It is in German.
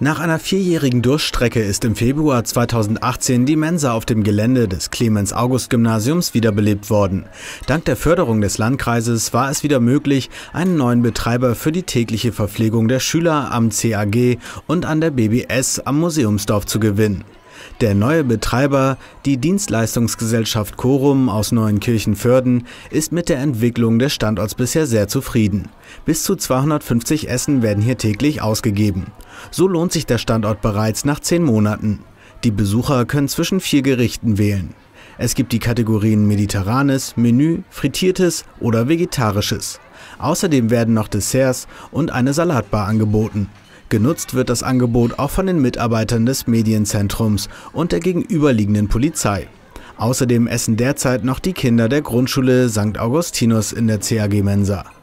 Nach einer vierjährigen Durchstrecke ist im Februar 2018 die Mensa auf dem Gelände des Clemens-August-Gymnasiums wiederbelebt worden. Dank der Förderung des Landkreises war es wieder möglich, einen neuen Betreiber für die tägliche Verpflegung der Schüler am CAG und an der BBS am Museumsdorf zu gewinnen. Der neue Betreiber, die Dienstleistungsgesellschaft Corum aus Neuenkirchenförden, ist mit der Entwicklung des Standorts bisher sehr zufrieden. Bis zu 250 Essen werden hier täglich ausgegeben. So lohnt sich der Standort bereits nach zehn Monaten. Die Besucher können zwischen vier Gerichten wählen. Es gibt die Kategorien mediterranes, Menü, frittiertes oder vegetarisches. Außerdem werden noch Desserts und eine Salatbar angeboten. Genutzt wird das Angebot auch von den Mitarbeitern des Medienzentrums und der gegenüberliegenden Polizei. Außerdem essen derzeit noch die Kinder der Grundschule St. Augustinus in der CAG-Mensa.